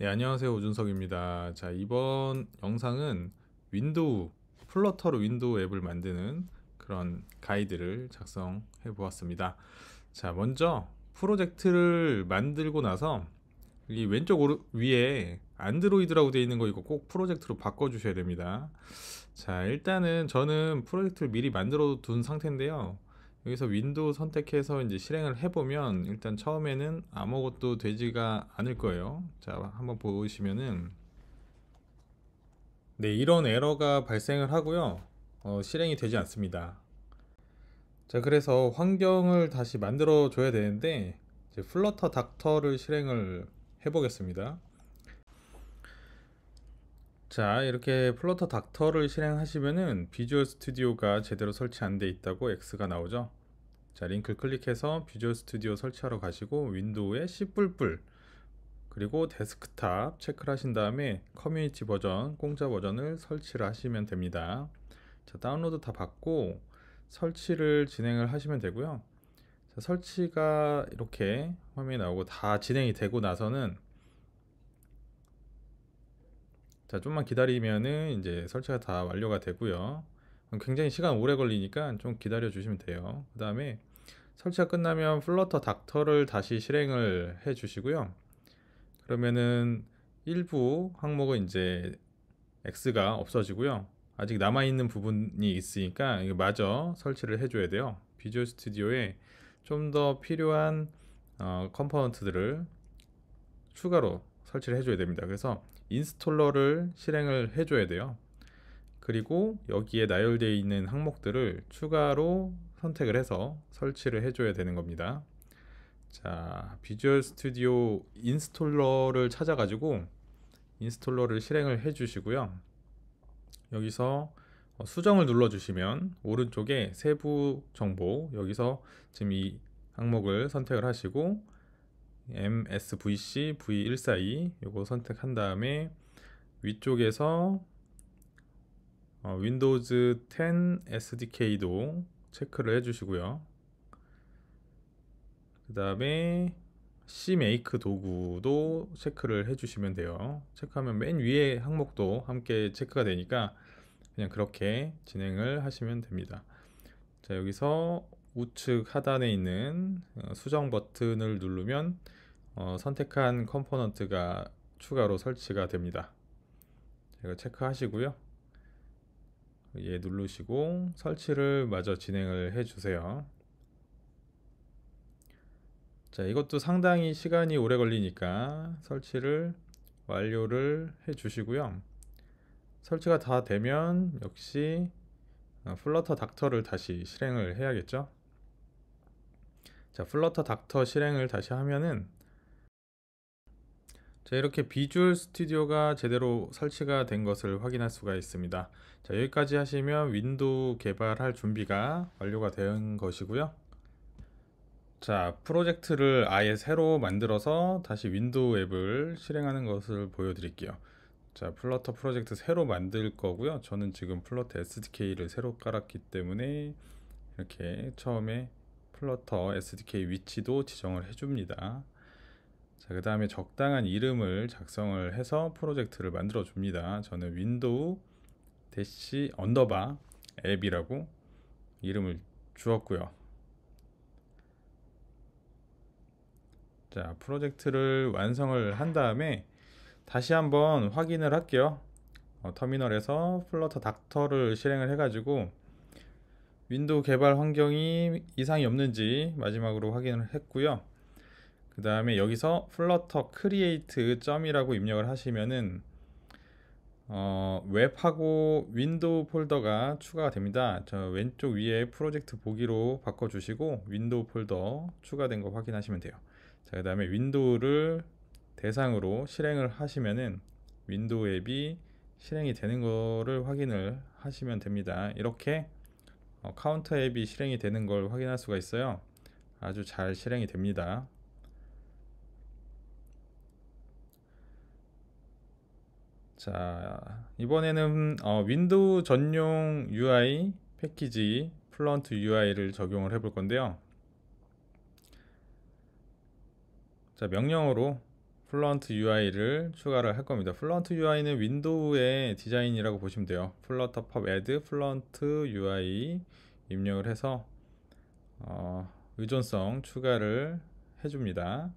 네, 안녕하세요. 오준석입니다. 자, 이번 영상은 윈도우, 플러터로 윈도우 앱을 만드는 그런 가이드를 작성해 보았습니다. 자, 먼저 프로젝트를 만들고 나서 이 왼쪽 오르, 위에 안드로이드라고 되어 있는 거 이거 꼭 프로젝트로 바꿔 주셔야 됩니다. 자, 일단은 저는 프로젝트를 미리 만들어 둔 상태인데요. 여기서 윈도우 선택해서 이제 실행을 해보면 일단 처음에는 아무것도 되지가 않을 거예요. 자, 한번 보시면은 네, 이런 에러가 발생을 하고요. 어, 실행이 되지 않습니다. 자, 그래서 환경을 다시 만들어 줘야 되는데 플러터 닥터를 실행을 해보겠습니다. 자 이렇게 플러터 닥터를 실행하시면은 비주얼 스튜디오가 제대로 설치 안 돼 있다고 X가 나오죠 자 링크 클릭해서 비주얼 스튜디오 설치하러 가시고 윈도우에 C++ 그리고 데스크탑 체크를 하신 다음에 커뮤니티 버전 공짜 버전을 설치를 하시면 됩니다 자 다운로드 다 받고 설치를 진행을 하시면 되고요 자, 설치가 이렇게 화면이 나오고 다 진행이 되고 나서는 자 좀만 기다리면은 이제 설치가 다 완료가 되고요 굉장히 시간 오래 걸리니까 좀 기다려 주시면 돼요 그 다음에 설치가 끝나면 플러터 닥터를 다시 실행을 해 주시고요 그러면은 일부 항목은 이제 X가 없어지고요 아직 남아있는 부분이 있으니까 이거 마저 설치를 해줘야 돼요 비주얼 스튜디오에 좀 더 필요한 어, 컴포넌트들을 추가로 설치를 해줘야 됩니다. 그래서 인스톨러를 실행을 해줘야 돼요. 그리고 여기에 나열되어 있는 항목들을 추가로 선택을 해서 설치를 해줘야 되는 겁니다. 자, 비주얼 스튜디오 인스톨러를 찾아가지고 인스톨러를 실행을 해주시고요. 여기서 수정을 눌러주시면 오른쪽에 세부 정보 여기서 지금 이 항목을 선택을 하시고 MSVC V142 요거 선택한 다음에 위쪽에서 어, 윈도우즈 10 SDK도 체크를 해주시고요. 그 다음에 CMake 도구도 체크를 해주시면 돼요. 체크하면 맨 위에 항목도 함께 체크가 되니까 그냥 그렇게 진행을 하시면 됩니다. 자 여기서 우측 하단에 있는 어, 수정 버튼을 누르면 어, 선택한 컴포넌트가 추가로 설치가 됩니다. 제가 체크하시고요. 예 누르시고 설치를 마저 진행을 해주세요. 자 이것도 상당히 시간이 오래 걸리니까 설치를 완료를 해 주시고요. 설치가 다 되면 역시 어, 플러터 닥터를 다시 실행을 해야겠죠. 자, 플러터 닥터 실행을 다시 하면은 자, 이렇게 비주얼 스튜디오가 제대로 설치가 된 것을 확인할 수가 있습니다. 자, 여기까지 하시면 윈도우 개발할 준비가 완료가 된 것이고요. 자, 프로젝트를 아예 새로 만들어서 다시 윈도우 앱을 실행하는 것을 보여드릴게요. 자, 플러터 프로젝트 새로 만들 거고요. 저는 지금 플러터 SDK를 새로 깔았기 때문에 이렇게 처음에 플러터 SDK 위치도 지정을 해줍니다. 자, 그 다음에 적당한 이름을 작성을 해서 프로젝트를 만들어 줍니다. 저는 윈도우 대시 언더바 앱이라고 이름을 주었고요. 자, 프로젝트를 완성을 한 다음에 다시 한번 확인을 할게요. 어, 터미널에서 플러터 닥터를 실행을 해가지고 윈도우 개발 환경이 이상이 없는지 마지막으로 확인을 했고요. 그 다음에 여기서 플러터 크리에이트 점이라고 입력을 하시면은 어, 웹하고 윈도우 폴더가 추가가 됩니다. 저 왼쪽 위에 프로젝트 보기로 바꿔주시고 윈도우 폴더 추가된 거 확인하시면 돼요. 자, 그 다음에 윈도우를 대상으로 실행을 하시면은 윈도우 앱이 실행이 되는 거를 확인을 하시면 됩니다. 이렇게 어, 카운터 앱이 실행이 되는 걸 확인할 수가 있어요 아주 잘 실행이 됩니다 자 이번에는 어, 윈도우 전용 UI 패키지 플런트 UI를 적용을 해볼 건데요 자 명령어로 플런트 UI를 추가를 할 겁니다. 플런트 UI는 윈도우의 디자인이라고 보시면 돼요. 플러터 팝 애드 플런트 UI 입력을 해서 어, 의존성 추가를 해줍니다.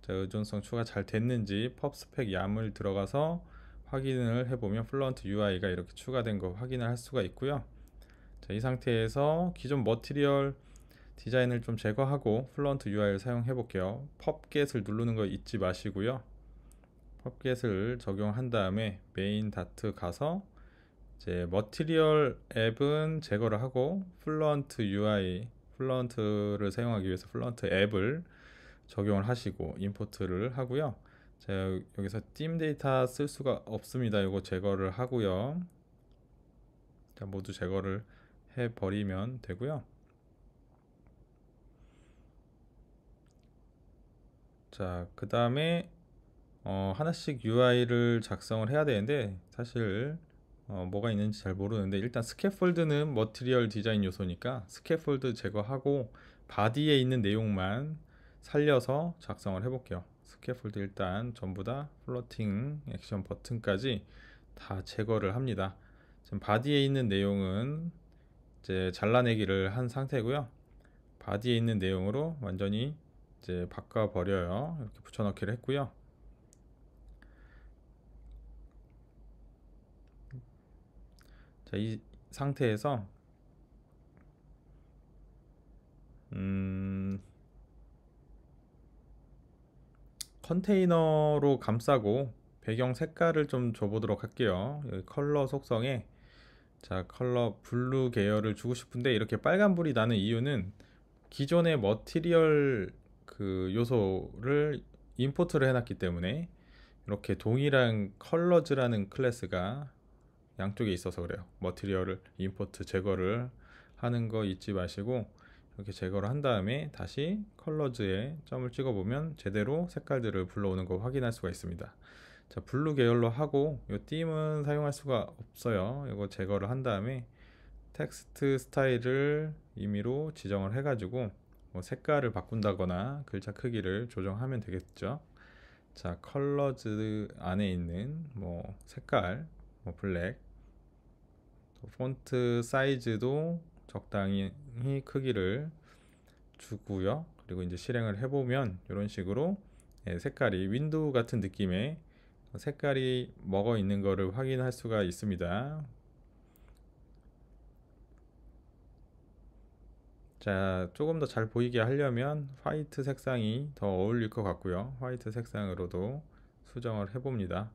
자, 의존성 추가 잘 됐는지 펍 스펙 얌을 들어가서 확인을 해보면 플런트 UI가 이렇게 추가된 거 확인을 할 수가 있고요. 자, 이 상태에서 기존 머티리얼 디자인을 좀 제거하고 플런트 UI를 사용해 볼게요. 펍겟을 누르는 거 잊지 마시고요. 펍겟을 적용한 다음에 메인 다트 가서 이제 머티리얼 앱은 제거를 하고 플런트 UI 플런트를 사용하기 위해서 플런트 앱을 적용을 하시고 임포트를 하고요. 제가 여기서 띠 데이터 쓸 수가 없습니다. 이거 제거를 하고요. 자, 모두 제거를 해 버리면 되고요. 자, 그 다음에 어, 하나씩 UI를 작성을 해야 되는데 사실 어, 뭐가 있는지 잘 모르는데 일단 스캐폴드는 머티리얼 디자인 요소니까 스캐폴드 제거하고 바디에 있는 내용만 살려서 작성을 해볼게요. 스캐폴드 일단 전부 다 플로팅 액션 버튼까지 다 제거를 합니다. 지금 바디에 있는 내용은 이제 잘라내기를 한 상태고요. 바디에 있는 내용으로 완전히 이제 바꿔 버려요. 이렇게 붙여넣기를 했고요. 자, 이 상태에서 음 컨테이너로 감싸고 배경 색깔을 좀 줘보도록 할게요. 컬러 속성에 자 컬러 블루 계열을 주고 싶은데 이렇게 빨간불이 나는 이유는 기존의 머티리얼 그 요소를 임포트를 해놨기 때문에 이렇게 동일한 컬러즈라는 클래스가 양쪽에 있어서 그래요 머티리얼을 임포트 제거를 하는 거 잊지 마시고 이렇게 제거를 한 다음에 다시 컬러즈에 점을 찍어 보면 제대로 색깔들을 불러오는 거 확인할 수가 있습니다 자 블루 계열로 하고 이 띠은 사용할 수가 없어요 이거 제거를 한 다음에 텍스트 스타일을 임의로 지정을 해 가지고 뭐 색깔을 바꾼다거나 글자 크기를 조정하면 되겠죠. 자, 컬러즈 안에 있는 뭐 색깔, 뭐 블랙, 폰트 사이즈도 적당히 크기를 주고요. 그리고 이제 실행을 해보면 이런 식으로 예, 색깔이 윈도우 같은 느낌의 색깔이 먹어 있는 것을 확인할 수가 있습니다. 자, 조금 더 잘 보이게 하려면 화이트 색상이 더 어울릴 것 같고요. 화이트 색상으로도 수정을 해봅니다.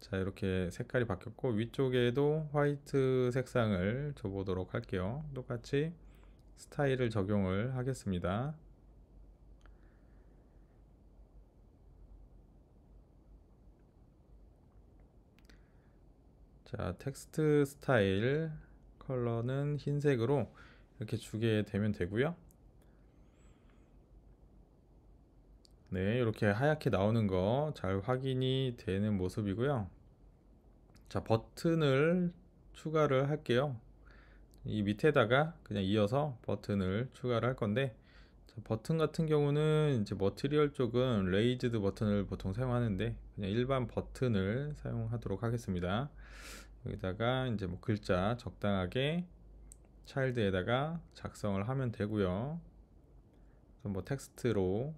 자, 이렇게 색깔이 바뀌었고 위쪽에도 화이트 색상을 줘보도록 할게요. 똑같이 스타일을 적용을 하겠습니다. 자, 텍스트 스타일 컬러는 흰색으로 이렇게 주게 되면 되고요 네 이렇게 하얗게 나오는 거 잘 확인이 되는 모습이고요 자 버튼을 추가를 할게요 이 밑에다가 그냥 이어서 버튼을 추가를 할 건데 자, 버튼 같은 경우는 이제 머티리얼 쪽은 레이즈드 버튼을 보통 사용하는데 그냥 일반 버튼을 사용하도록 하겠습니다 여기다가 이제 뭐 글자 적당하게 차일드에다가 작성을 하면 되고요. 뭐 텍스트로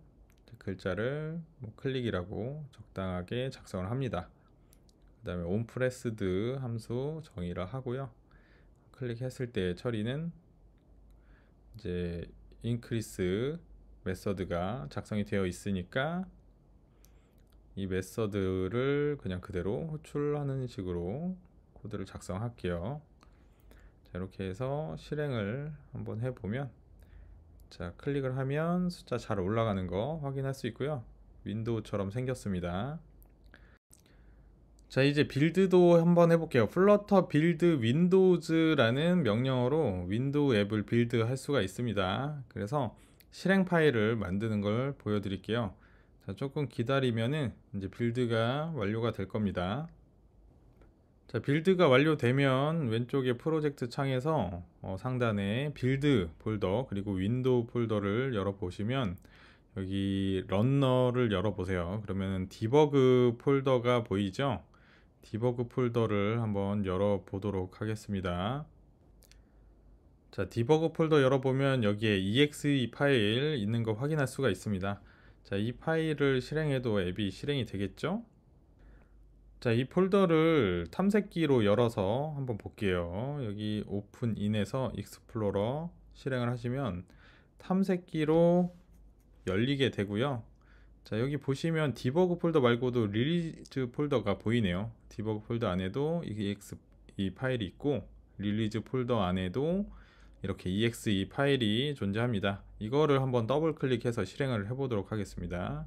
글자를 뭐 클릭이라고 적당하게 작성을 합니다. 그 다음에 onPressed 함수 정의를 하고요. 클릭했을 때 처리는 이제 increase 메서드가 작성이 되어 있으니까 이 메서드를 그냥 그대로 호출하는 식으로 코드를 작성할게요. 자, 이렇게 해서 실행을 한번 해보면 자 클릭을 하면 숫자 잘 올라가는 거 확인할 수 있고요 윈도우처럼 생겼습니다 자 이제 빌드도 한번 해볼게요 플러터 빌드 윈도우즈라는 명령어로 윈도우 앱을 빌드 할 수가 있습니다 그래서 실행 파일을 만드는 걸 보여드릴게요 자 조금 기다리면은 이제 빌드가 완료가 될 겁니다 자, 빌드가 완료되면 왼쪽에 프로젝트 창에서 어, 상단에 빌드 폴더 그리고 윈도우 폴더를 열어보시면 여기 런너를 열어보세요. 그러면 디버그 폴더가 보이죠? 디버그 폴더를 한번 열어보도록 하겠습니다. 자, 디버그 폴더 열어보면 여기에 exe 파일 있는 거 확인할 수가 있습니다. 자, 이 파일을 실행해도 앱이 실행이 되겠죠? 자, 이 폴더를 탐색기로 열어서 한번 볼게요. 여기 오픈인에서 익스플로러 실행을 하시면 탐색기로 열리게 되고요. 자, 여기 보시면 디버그 폴더 말고도 릴리즈 폴더가 보이네요. 디버그 폴더 안에도 EX 이 파일이 있고 릴리즈 폴더 안에도 이렇게 EXE 파일이 존재합니다. 이거를 한번 더블 클릭해서 실행을 해보도록 하겠습니다.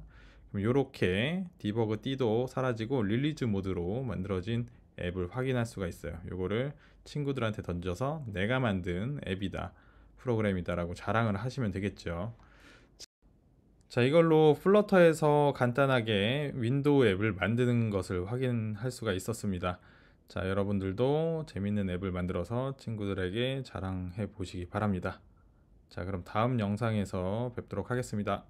그럼 이렇게 디버그 띠도 사라지고 릴리즈 모드로 만들어진 앱을 확인할 수가 있어요. 이거를 친구들한테 던져서 내가 만든 앱이다, 프로그램이다라고 자랑을 하시면 되겠죠. 자, 이걸로 플러터에서 간단하게 윈도우 앱을 만드는 것을 확인할 수가 있었습니다. 자, 여러분들도 재밌는 앱을 만들어서 친구들에게 자랑해 보시기 바랍니다. 자, 그럼 다음 영상에서 뵙도록 하겠습니다.